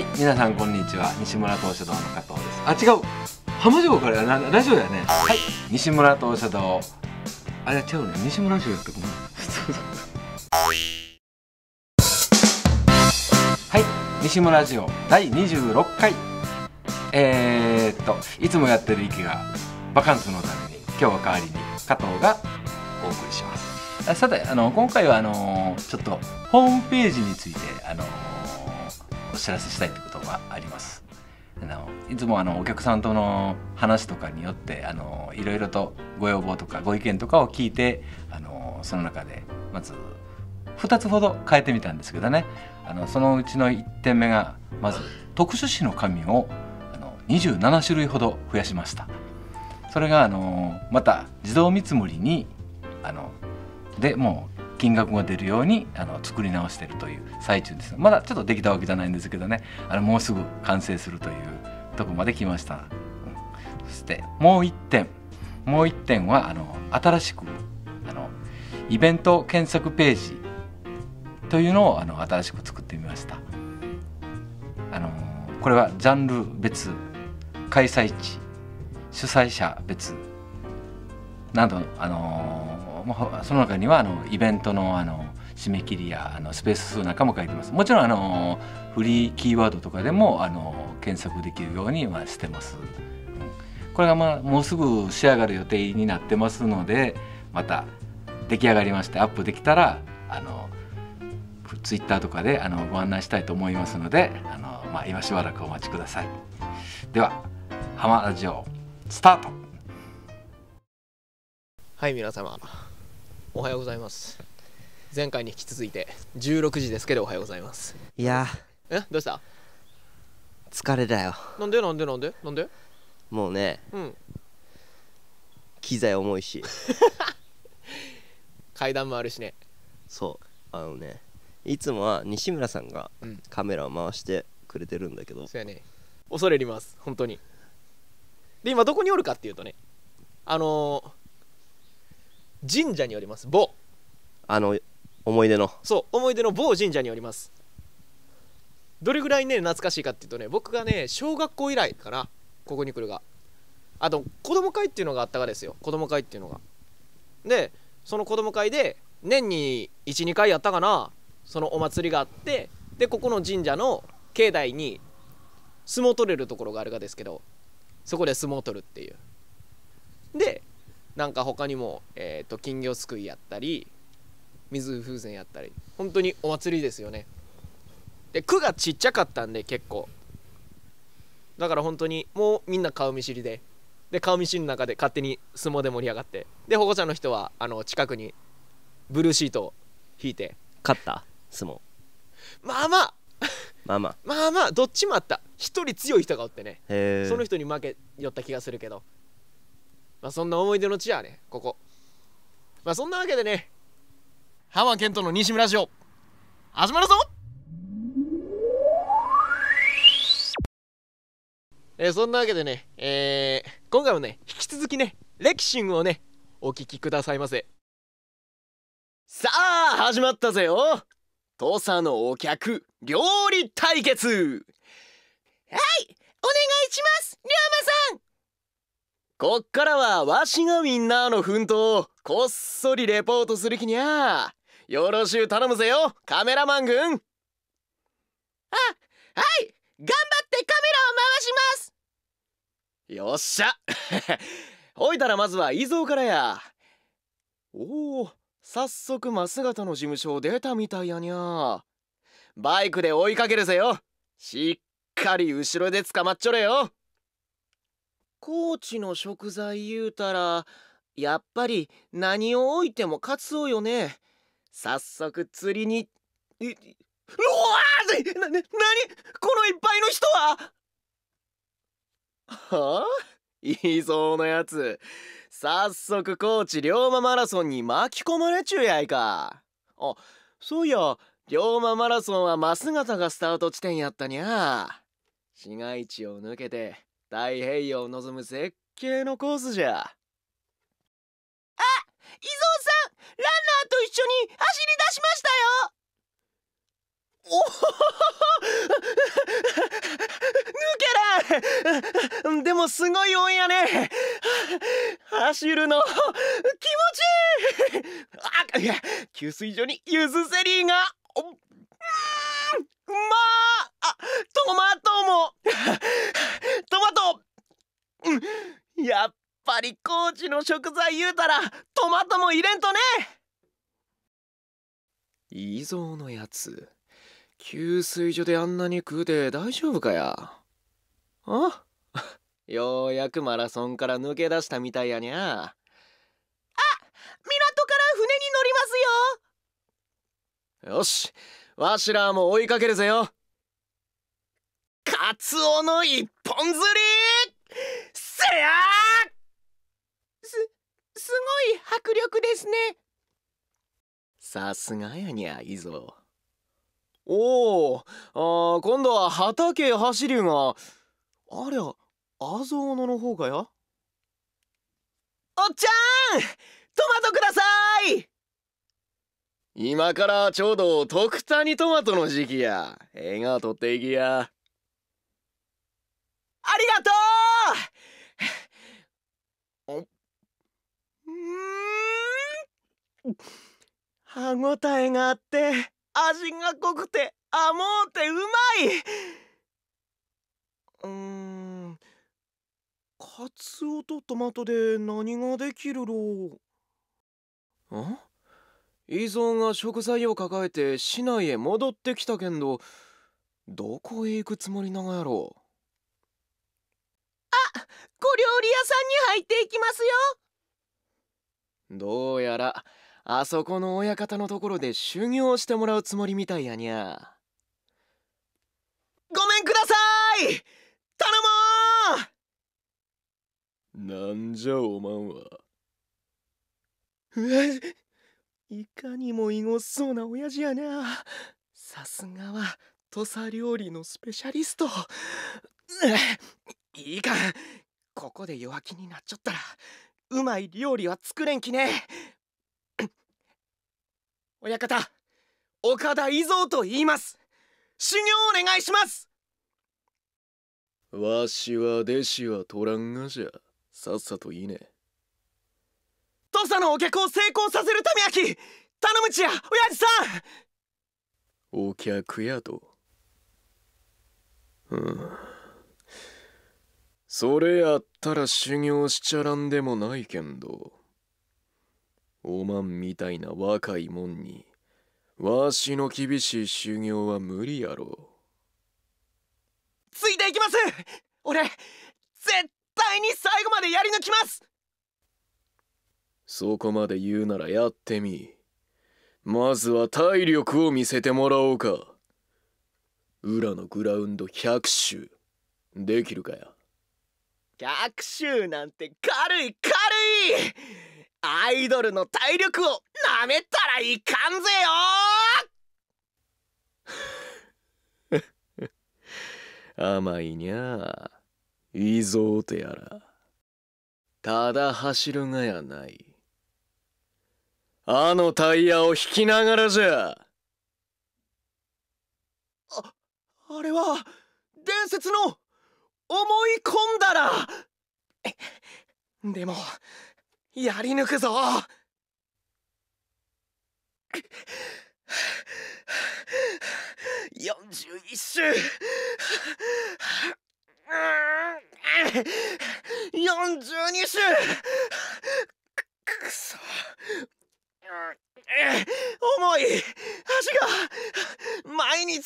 はい、皆さんこんにちは。西村東書堂の加藤です。あ、違う。浜城からラジオだよね。はい。西村東書堂。あれ違うね。西村城やったごめん。はい、西村ラジオ第26回。えー、っと、いつもやってる息がバカンスのために今日は代わりに加藤がお送りします。さてあの今回はあのちょっとホームページについてあの知らせしたいってことがあります。あのいつもあのお客さんとの話とかによってあのいろいろとご要望とかご意見とかを聞いてあのその中でまず2つほど変えてみたんですけどねあのそのうちの1点目がまず特殊紙の紙をあの27種類ほど増やしましたそれがあのまた自動見積もりにあのでもう金額が出るようにあの作り直してるという最中ですまだちょっとできたわけじゃないんですけどねあれもうすぐ完成するというとこまで来ました、うん、そしてもう一点もう一点はあの新しくあのイベント検索ページというのをあの新しく作ってみましたあのこれはジャンル別開催地主催者別などあのもうその中にはあのイベントのあの締め切りやあのスペース数なんかも書いてますもちろんあのフリーキーワードとかでもあの検索できるようにはしてます、うん、これが、まあ、もうすぐ仕上がる予定になってますのでまた出来上がりましてアップできたらあのツイッターとかであのご案内したいと思いますのであの、まあ、今しばらくお待ちくださいでは「浜ラジオ」スタートはい皆様おはようございます前回に引き続いて16時ですけどおはようございますいやえどうした疲れだよなんでなんでなんでなんでもうねうん機材重いし 階段もあるしねそうあのねいつもは西村さんがカメラを回してくれてるんだけど、そうやね恐れ入ります本当にで今どこにおるかっていうとねあのー神社におります某あの思い出のそう思い出の某神社におりますどれぐらいね懐かしいかっていうとね僕がね小学校以来かなここに来るがあと子供会っていうのがあったがですよ子供会っていうのがでその子供会で年に12回やったかなそのお祭りがあってでここの神社の境内に相撲取れるところがあるがですけどそこで相撲取るっていうでなんか他にも、えーと、金魚すくいやったり水風船やったり本当にお祭りですよねで区がちっちゃかったんで結構だから本当にもうみんな顔見知りでで顔見知りの中で勝手に相撲で盛り上がってで保護者の人はあの近くにブルーシートを引いて勝った相撲まあまあまあまあ まあまあどっちもあった一人強い人がおってねその人に負けよった気がするけどまあ、そんな思い出の地やね、ここ。まあ、そんなわけでね、ハマケン人の西村ラジオ、始まるぞえー、そんなわけでね、えー、今回もね、引き続きね、レキシングをね、お聞きくださいませ。さあ、始まったぜよ土佐のお客、料理対決はいお願いします龍馬さんこっからはわしがみんなの奮闘をこっそりレポートするきにゃよろしゅう頼むぜよカメラマン軍あはい頑張ってカメラを回しますよっしゃほ いたらまずは伊蔵からやおお早速真姿の事務所を出たみたいやにゃバイクで追いかけるぜよしっかり後ろで捕まっちょれよ高知の食材言うたらやっぱり何を置いてもカツオよね早速釣りにうわーなな何このいっぱいの人ははあいいぞうのやつ早速高知龍馬マラソンに巻き込まれちゅうやいかあそういや龍馬マラソンは真姿がスタート地点やったにゃ市街地を抜けて太平洋を望む絶景のコースじゃあ伊蔵さんランナーと一緒に走り出しましたよお 抜けらでもすごい音やね走るの気持ちいいあいや給水所にゆずゼリーがちの食材言うたらトマトも入れんとねいいぞのやつ給水所であんなに食うて大丈夫かやあ ようやくマラソンから抜け出したみたいやにゃあ港から船に乗りますよよしわしらも追いかけるぜよカツオの一本釣りせやーすごい迫力ですねさすがやにゃいいぞおおあ今度は畑走りがありゃあぞうのの方かやおっちゃんトマトください今からちょうど徳谷トマトの時期や笑顔とっていきやありがとう歯ごたえがあって味が濃くて甘うてうまいうーんカツオとトマトで何ができるろうあ伊蔵が食材を抱えて市内へ戻ってきたけんどどこへ行くつもりながやろうあ小料理屋さんに入っていきますよどうやらあそこの親方のところで修行してもらうつもりみたいやにゃごめんください頼もうなんじゃおまんはうえいかにもいごそうな親父やにゃさすがは土佐料理のスペシャリストいいかここで弱気になっちゃったらうまい料理は作れんきね 親方岡田伊蔵と言います修行お願いしますわしは弟子は取らんがじゃさっさといいね土佐のお客を成功させるためやき頼むちや親父さんお客やとうんそれやったら修行しちゃらんでもないけんどおまんみたいな若いもんにわしの厳しい修行は無理やろついていきます俺絶対に最後までやり抜きますそこまで言うならやってみまずは体力を見せてもらおうか裏のグラウンド100周できるかや逆襲なんて軽い軽いアイドルの体力をなめたらいかんぜよ 甘いにゃいいぞてやらただ走るがやないあのタイヤを引きながらじゃああれは伝説の思い込んだらでもやり抜くぞ41周42周くそ重い足が前に進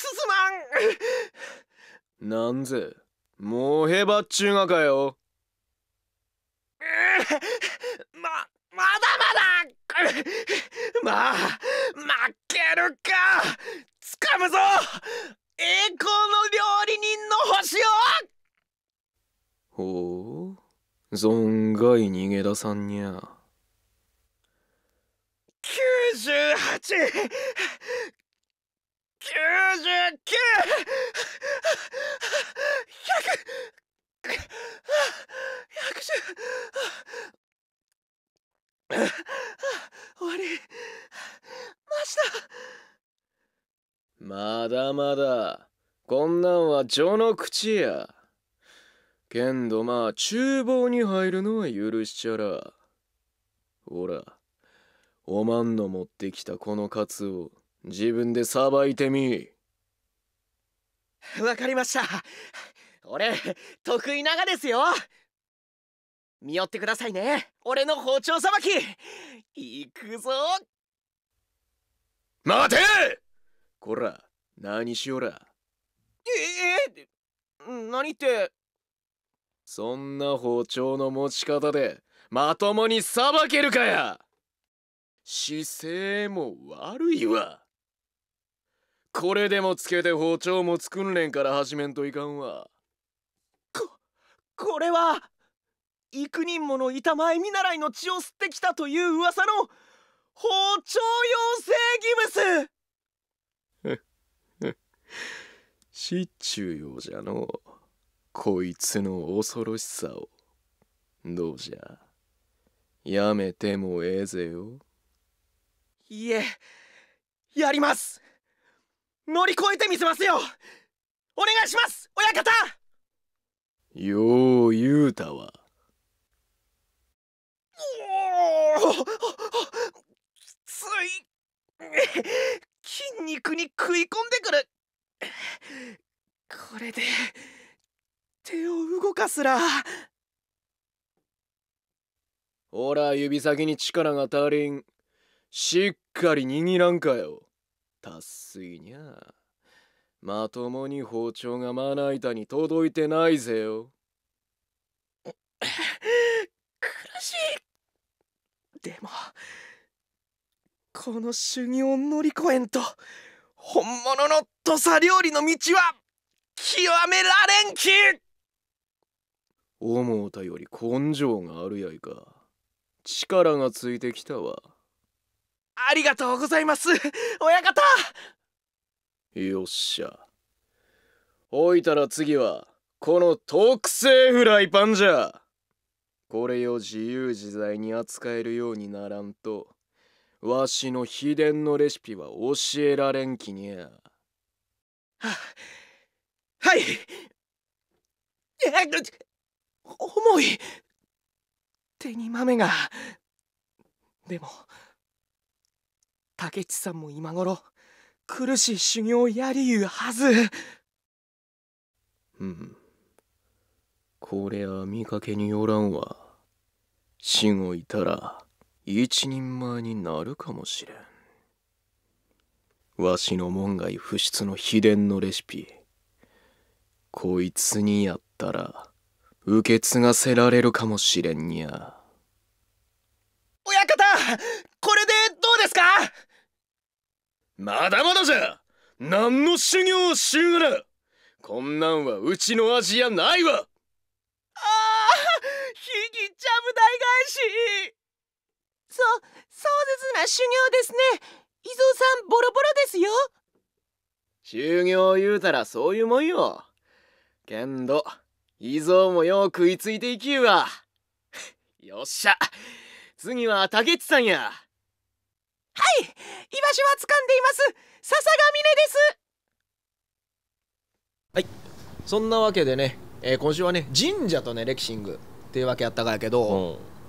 まんなんぜもうへばっちゅうがかよ。ま、まだまだ まあ、負けるか掴むぞ栄光の料理人の星をほう、存外逃げ出さんにゃ。98! 序の口や。けんどまあ、厨房に入るのは許しちゃら。ほら、おまんの持ってきたこのカツを自分でさばいてみ。わかりました。俺、得意ながですよ。見よってくださいね。俺の包丁さばき。行くぞ。待てこら、何しよら。ええ何ってそんな包丁の持ち方でまともにさばけるかや姿勢も悪いわこれでもつけて包丁持つ訓練から始めんといかんわここれは幾人もの板前見習いの血を吸ってきたという噂の包丁養成ギブスシチュじゃのこいつの恐ろしさをどうじゃやめてもええぜよいえやります乗り越えてみせますよお願いします親方よう言うたわつい 筋肉に食い込んでくるこれで手を動かすらほら指先に力が足りんしっかり握らんかよ達水にゃまともに包丁がまな板に届いてないぜよ 苦しいでもこの修行乗り越えんと本物の土佐料理の道は極められんき思うたより根性があるやいか力がついてきたわありがとうございます親方よっしゃおいたら次はこの特製フライパンじゃこれを自由自在に扱えるようにならんとわしの秘伝のレシピは教えられんきにゃ。は、はい重い手に豆が。でも、竹地さんも今頃、苦しい修行やりゆうはず。うん。これは見かけによらんわ。死後いたら、一人前になるかもしれんわしの門外不出の秘伝のレシピこいつにやったら受け継がせられるかもしれんにゃ親方これでどうですかまだまだじゃ何の修行をしゅうらこんなんはうちの味やないわああひぎちゃぶ大返しそ壮絶な修行ですね伊蔵さんボロボロですよ修行言うたらそういうもんよけんど伊蔵もよう食いついていきゆわよっしゃ次は竹内さんやはい居場所は掴んでいます笹が峰ですはいそんなわけでね、えー、今週はね神社とねレキシングっていうわけやったがやけど、うん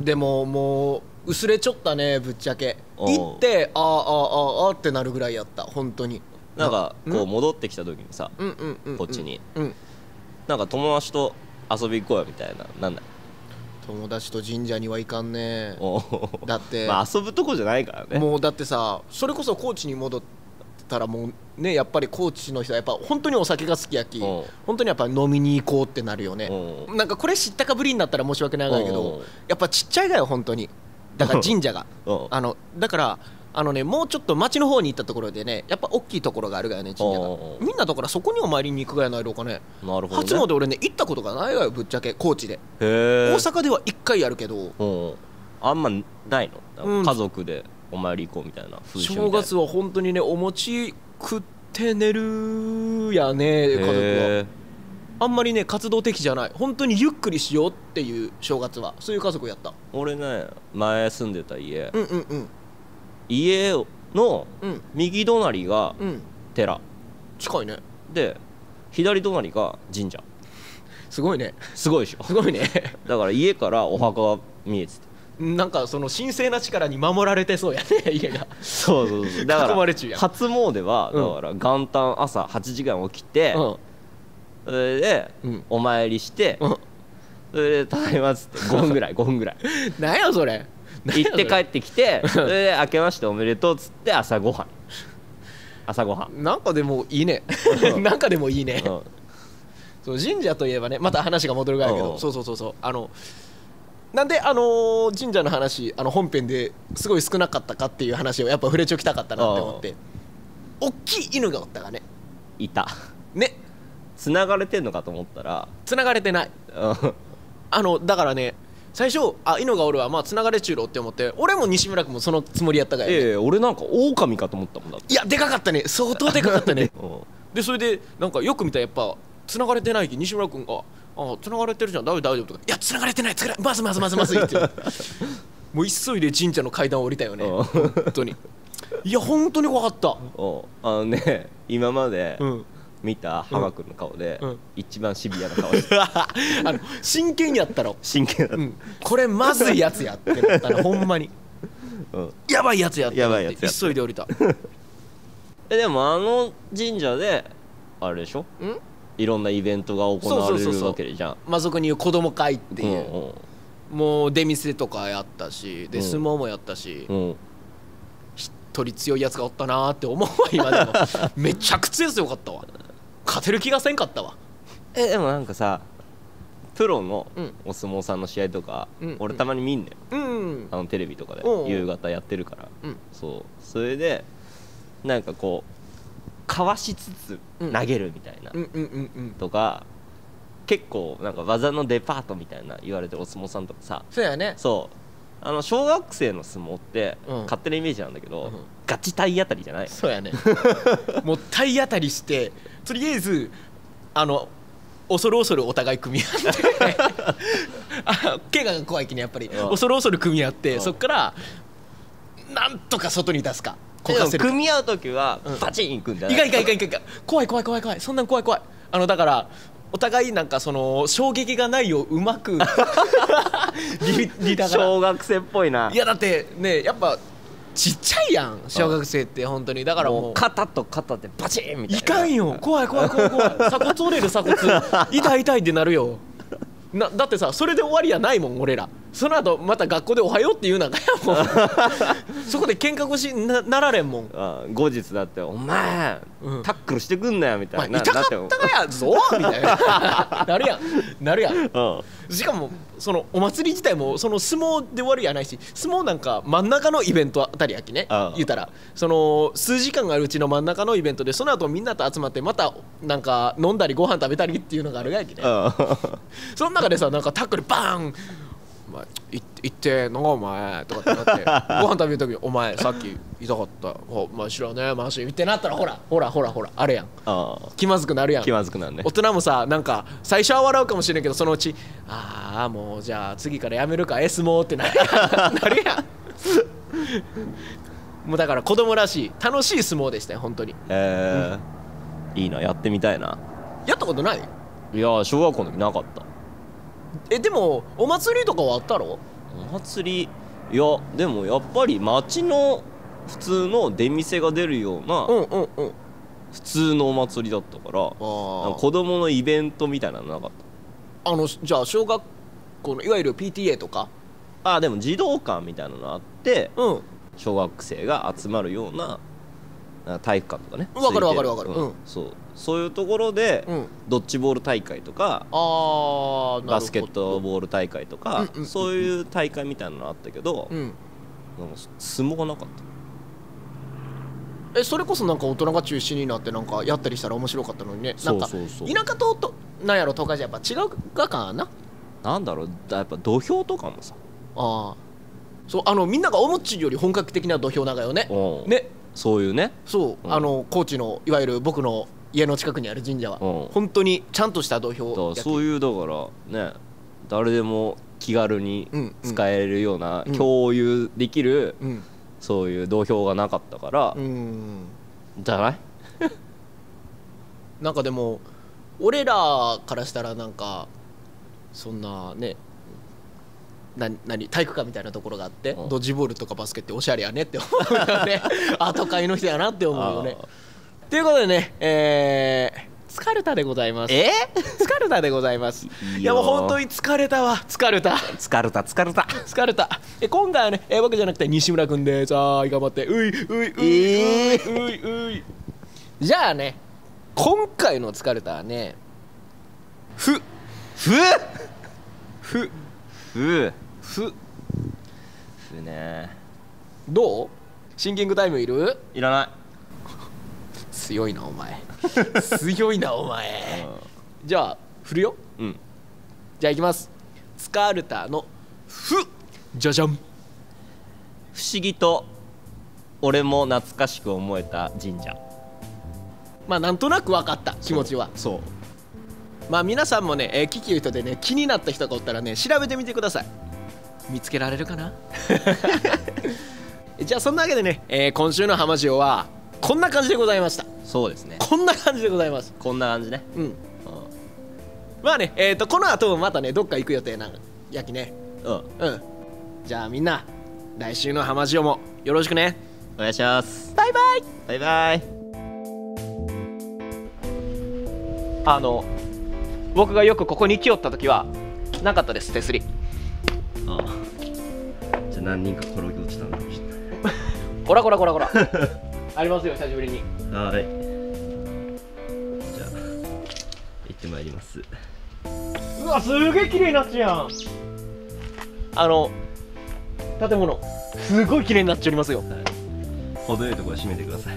でももう薄れちょったねぶっちゃけ行ってあーあーあーあってなるぐらいやった本当になんかこう戻ってきた時にさ、うんうんうんこっちにうんなんか友達と遊び行こうよみたいななんだ友達と神社には行かんねおだって まあ遊ぶとこじゃないからねもうだってさそれこそ高知に戻ったらもうねやっぱり高知の人はやっぱ本当にお酒が好きやき本当にやっぱ飲みに行こうってなるよねなんかこれ知ったかぶりになったら申し訳ないけどやっぱちっちゃいがよ本当にだから神社があのだからあのねもうちょっと町の方に行ったところでねやっぱ大きいところがあるがよね神社がみんなだからそこにお参りに行くがやないろうかねなるほど、ね、初詣俺ね行ったことがないわよぶっちゃけ高知で大阪では1回やるけどあんまないの家族で、お参り行こうみたいな正月は本当にねお餅食って寝るやね家族はあんまりね活動的じゃない本当にゆっくりしようっていう正月はそういう家族やった俺ね前住んでた家、うんうんうん、家の右隣が寺、うん、近いねで左隣が神社すごいねすごいでしょすごいね だから家からお墓が見えてたなんかその神聖な力に守られてそうやね 家がそうそうそうだから初詣はだから元旦朝8時間起きて、それでお参りして、それで「ただいま」っつって5分ぐらい5 分ぐらい何やそれ行って帰ってきてそれで「明けましておめでとう」っつって朝ごはん朝ごはんなんかでもいいねなんかでもいいね、そう神社といえばねまた話が戻るぐいやけど、そうそうそうそうあのなんで、あのー、神社の話あの本編ですごい少なかったかっていう話をやっぱ触れちょきたかったなって思っておっきい犬がおったがねいたね繋がれてんのかと思ったら繋がれてないあのだからね最初あ犬がおるわまあ繋がれちゅうろって思って俺も西村君もそのつもりやったがら、ええ俺なんか狼かと思ったもんだいやでかかったね相当でかかったね、でそれでなんかよく見たらやっぱ繋がれてないき西村君があ繋がれてるじゃん大丈夫大丈夫」とか「いや繋がれてない繋がれまずまずまずまずい」って もう急いで神社の階段を降りたよね本当にいや本当に怖かったあのね今まで、うん見た浜君の顔で、うん、一番シビアな顔して あの真剣やったろ真剣だった、うん、これまずいやつやってなったら ほんまに、うん、やばいやつやってやばいやつ急いで降りたでもあの神社であれでしょんいろんなイベントが行われるわけじゃんまあそこに言う子供会っていう、うんうん、もう出店とかやったしで相撲もやったし、うん、一人強いやつがおったなって思うわ今でも めちゃくちゃ強かったわ勝てる気がせんかったわえでもなんかさプロのお相撲さんの試合とか、うん、俺たまに見んねん、うんあのテレビとかで夕方やってるから、そうそれでなんかこうかわしつつ投げるみたいな、とか結構なんか技のデパートみたいな言われてお相撲さんとかさそうやねそうあの小学生の相撲って、勝手なイメージなんだけど、うん、ガチ体当たりじゃないそうやね もう体当たりしてとりあえずあの恐る恐るお互い組み合って あ怪我が怖いきね、やっぱり、うん、恐る恐る組み合って、うん、そこからなんとか外に出すかせる組み合う時はバチンいくんじゃない、うん、いかいかいかいか怖い怖い怖い怖いそんなん怖い怖いあのだからお互いなんかその衝撃がないようまく 小学生っぽいないやだってねやっぱちっちゃいやん小学生って本当にだからもう肩と肩でバチンみたいないかんよ怖い怖い怖い怖い鎖骨折れる鎖骨痛い痛いってなるよなだってさそれで終わりやないもん俺らその後また学校で「おはよう」って言うなんかやもん そこで喧嘩腰にななられんもんあ後日だって「お前、うん、タックルしてくんなよ」みたいな「まあ、痛かったかやぞ」みたいな なるやんなるやん、うん、しかもそのお祭り自体もその相撲で終わりやないし相撲なんか真ん中のイベントあたりやきね、言うたらその数時間があるうちの真ん中のイベントでその後みんなと集まってまたなんか飲んだりご飯食べたりっていうのがあるやきね、その中でさなんかタックルバーン前行ってなお前とかってなって ご飯食べる時お前さっき痛かったお前知らねえマシってなったらほらほらほらほらあれやん気まずくなるやん気まずくなるね大人もさなんか最初は笑うかもしれんけどそのうちああもうじゃあ次からやめるか S もってなるやん なるやんもうだから子供らしい楽しい相撲でしたよ本当にええーうん、いいなやってみたいなやったことないいや小学校の時なかったえでもお祭りとかはあったろお祭りいやでもやっぱり町の普通の出店が出るような、普通のお祭りだったから子供のイベントみたいなのなかったあのじゃあ小学校のいわゆる PTA とかああでも児童館みたいなのあって、うん、小学生が集まるような体育館とかねわかるわかるわかる、うん、そうそういうところで、ドッジボール大会とかあバスケットボール大会とか、そういう大会みたいなのあったけど、うん、相撲がなかったえそれこそなんか大人が中心になってなんかやったりしたら面白かったのにねなんか田舎ととなんやろ都会じゃやっぱ違うかななんだろうだやっぱ土俵とかもさああそうあのみんなが思っちより本格的な土俵長よねねそういうねそう、うん、あの高知のいわゆる僕の家の近くにある神社は、うん、本当にちゃんとした土俵そういうだからね誰でも気軽に使えるような、共有できる、そういう土俵がなかったから、じゃない なんかでも俺らからしたらなんかそんなねな何体育館みたいなところがあって、ドッジボールとかバスケっておしゃれやねって思うよね あ都会の人やなって思うよね。ということでね、えー、疲れたでございます。え疲れたでございます。いやもう本当に疲れたわ。疲れた。疲れた、疲れた。疲れた。え今回はね、えー、僕じゃなくて西村君で、さあ、頑張って、うい、うい、うい、えー、うい、うい。じゃあね、今回の疲れたはね、ふ、ふ、ふ、ふ、ふ、ふね。どうシンキングタイムいるいらない。強いなお前強いなお前、うん、じゃあ振るよ、うん、じゃあいきますスカールタの「ふ」じゃじゃん不思議と俺も懐かしく思えた神社まあなんとなく分かった気持ちはそうまあ皆さんもね、えー、聞き人でね気になった人がおったらね調べてみてください見つけられるかな じゃあそんなわけでね、えー、今週の浜塩はこんな感じでございましたそうですねこんな感じでございますこんな感じねうん、うん、まあねえっ、ー、とこの後またねどっか行く予定なやきねうんうんじゃあみんな来週の浜塩もよろしくねお願いしますバイバイバイバイあの僕がよくここに来よった時はなかったです手すりああじゃあ何人か転げ落ちたのかし こらこらこらこら ありますよ久しぶりにはいじゃあ行ってまいりますうわすげえ綺麗になっちゃうやんあの建物すごい綺麗になっちゃいますよ、はい、程よいところは閉めてください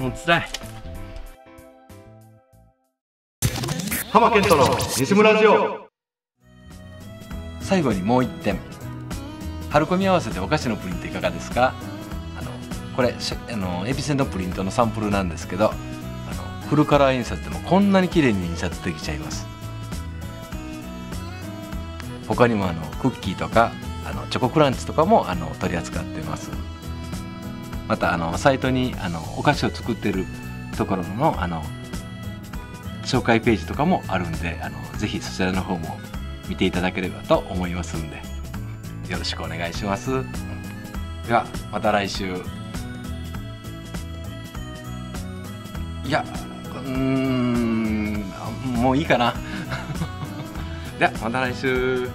もう辛い浜健太の西村ラジオ最後にもう一点春コミ合わせてお菓子のプリントいかがですかあのこれあのエピセントプリントのサンプルなんですけどあのフルカラー印刷でもこんなに綺麗に印刷できちゃいます他にもあのクッキーとかあのチョコクランチとかもあの取り扱ってますまたあのサイトにあのお菓子を作ってるところのあの紹介ページとかもあるんであのぜひそちらの方も見ていただければと思いますんでよろしくお願いしますではまた来週いやうんもういいかな ではまた来週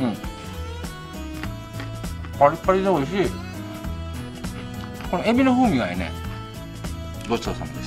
うんパリパリで美味しいこのエビの風味がいいねごちそうさま